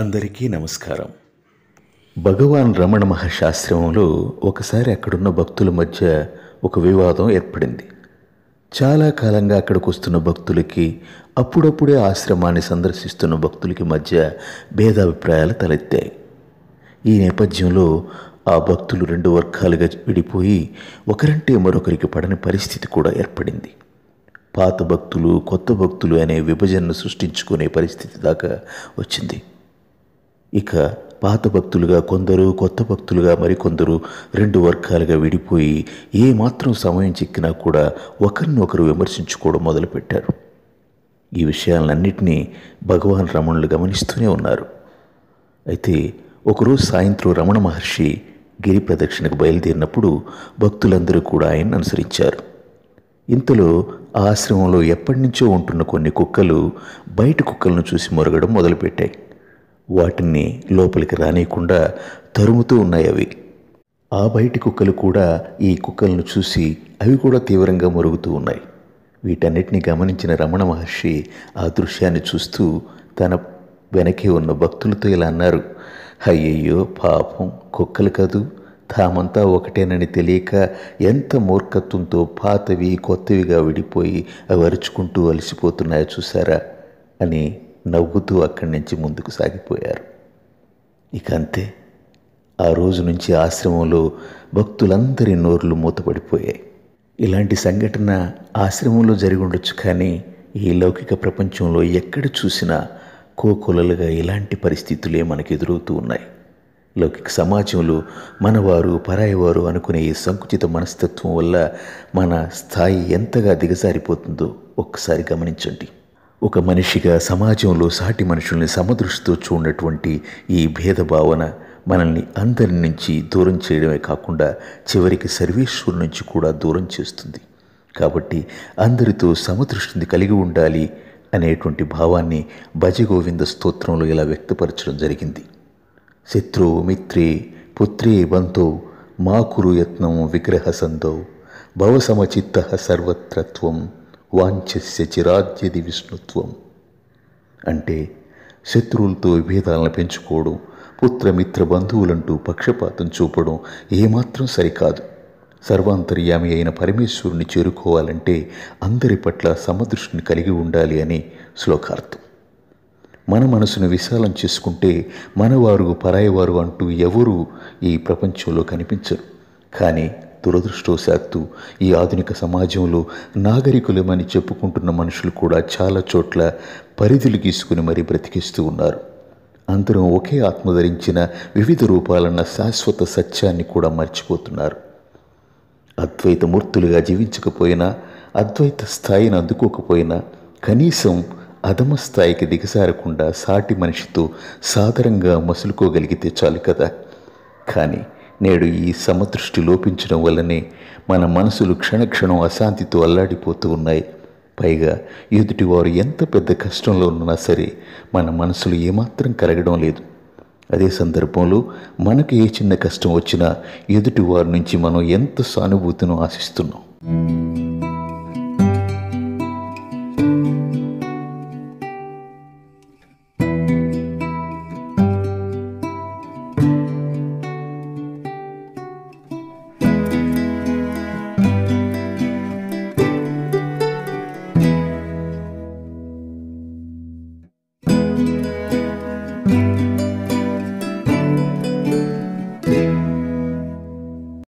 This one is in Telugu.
అందరికీ నమస్కారం భగవాన్ రమణ మహాశాస్త్రంలో ఒకసారి అక్కడున్న భక్తుల మధ్య ఒక వివాదం ఏర్పడింది చాలా కాలంగా అక్కడికి వస్తున్న భక్తులకి అప్పుడప్పుడే ఆశ్రమాన్ని సందర్శిస్తున్న భక్తులకి మధ్య భేదాభిప్రాయాలు తలెత్తాయి ఈ నేపథ్యంలో ఆ భక్తులు రెండు వర్గాలుగా విడిపోయి ఒకరంటే మరొకరికి పడని పరిస్థితి కూడా ఏర్పడింది పాత భక్తులు కొత్త భక్తులు అనే విభజనను సృష్టించుకునే పరిస్థితి దాకా వచ్చింది ఇక పాత భక్తులుగా కొందరు కొత్త భక్తులుగా మరికొందరు రెండు వర్గాలుగా విడిపోయి ఏ మాత్రం సమయం చిక్కినా కూడా ఒకరినొకరు విమర్శించుకోవడం మొదలుపెట్టారు ఈ విషయాలన్నింటినీ భగవాన్ రమణులు గమనిస్తూనే ఉన్నారు అయితే ఒకరోజు సాయంత్రం రమణ మహర్షి గిరి ప్రదక్షిణకు బయలుదేరినప్పుడు భక్తులందరూ కూడా ఆయన్ని అనుసరించారు ఇంతలో ఆ ఆశ్రమంలో ఎప్పటి నుంచో ఉంటున్న కొన్ని కుక్కలు బయట కుక్కలను చూసి మొరగడం మొదలుపెట్టాయి వాటిని లోపలికి రానియకుండా తరుముతూ ఉన్నాయి అవి ఆ బయటి కుక్కలు కూడా ఈ కుక్కలను చూసి అవి కూడా తీవ్రంగా మరుగుతూ ఉన్నాయి వీటన్నిటిని గమనించిన రమణ మహర్షి ఆ దృశ్యాన్ని చూస్తూ తన వెనకే ఉన్న భక్తులతో ఇలా అన్నారు అయ్యయ్యో పాపం కుక్కలు కదూ తామంతా ఒకటేనని తెలియక ఎంత మూర్ఖత్వంతో పాతవి కొత్తవిగా విడిపోయి అవి అరుచుకుంటూ అలసిపోతున్నాయో చూసారా అని నవ్వుతూ అక్కడి నుంచి ముందుకు సాగిపోయారు ఇక అంతే ఆ రోజు నుంచి ఆశ్రమంలో భక్తులందరి నోర్లు మూతపడిపోయాయి ఇలాంటి సంఘటన ఆశ్రమంలో జరిగి ఉండొచ్చు కానీ ఈ లౌకిక ప్రపంచంలో ఎక్కడ చూసినా కోకొలలుగా ఇలాంటి పరిస్థితులే మనకు ఎదురవుతూ ఉన్నాయి లౌకిక సమాజంలో మనవారు పరాయివారు అనుకునే ఈ సంకుచిత మనస్తత్వం వల్ల మన స్థాయి ఎంతగా దిగజారిపోతుందో ఒక్కసారి గమనించండి ఒక మనిషిగా సమాజంలో సాటి మనుషుల్ని సమదృష్టితో చూడనటువంటి ఈ భేదభావన మనల్ని అందరి నుంచి దూరం చేయడమే కాకుండా చివరికి సర్వేశ్వరు నుంచి కూడా దూరం చేస్తుంది కాబట్టి అందరితో సమదృష్టిని కలిగి ఉండాలి అనేటువంటి భావాన్ని భజగోవింద స్తోత్రంలో ఇలా వ్యక్తపరచడం జరిగింది శత్రు మిత్రే పుత్రే బంతో మాకురు యత్నం విగ్రహ సందో భవసమచిత్త సర్వత్రత్వం వాంఛస్య చిరాజ్యది విష్ణుత్వం అంటే శత్రువులతో విభేదాలను పెంచుకోవడం పుత్రమిత్ర బంధువులంటూ పక్షపాతం చూపడం ఏమాత్రం సరికాదు సర్వాంతర్యామి అయిన పరమేశ్వరుని చేరుకోవాలంటే అందరి పట్ల సమదృష్టిని కలిగి ఉండాలి అని శ్లోకార్థం మన మనసును విశాలం చేసుకుంటే మనవారు పరాయవారు అంటూ ఎవరూ ఈ ప్రపంచంలో కనిపించరు కానీ దురదృష్టవశాత్తు ఈ ఆధునిక సమాజంలో నాగరికులమని చెప్పుకుంటున్న మనుషులు కూడా చాలా చోట్ల పరిధులు గీసుకుని మరీ బ్రతికిస్తూ ఉన్నారు అందరం ఒకే ఆత్మ ధరించిన వివిధ రూపాలన్న శాశ్వత సత్యాన్ని కూడా మర్చిపోతున్నారు అద్వైత మూర్తులుగా జీవించకపోయినా అద్వైత స్థాయిని అందుకోకపోయినా కనీసం అధమ స్థాయికి దిగసారకుండా సాటి మనిషితో సాధారణంగా మసులుకోగలిగితే చాలు కదా కానీ నేడు ఈ సమదృష్టి లోపించడం వల్లనే మన మనసులు క్షణక్షణం అశాంతితో అల్లాడిపోతూ ఉన్నాయి పైగా ఎదుటివారు ఎంత పెద్ద కష్టంలో ఉన్నా సరే మన మనసులు ఏమాత్రం కరగడం లేదు అదే సందర్భంలో మనకు ఏ చిన్న కష్టం వచ్చినా ఎదుటివారి నుంచి మనం ఎంత సానుభూతిను ఆశిస్తున్నాం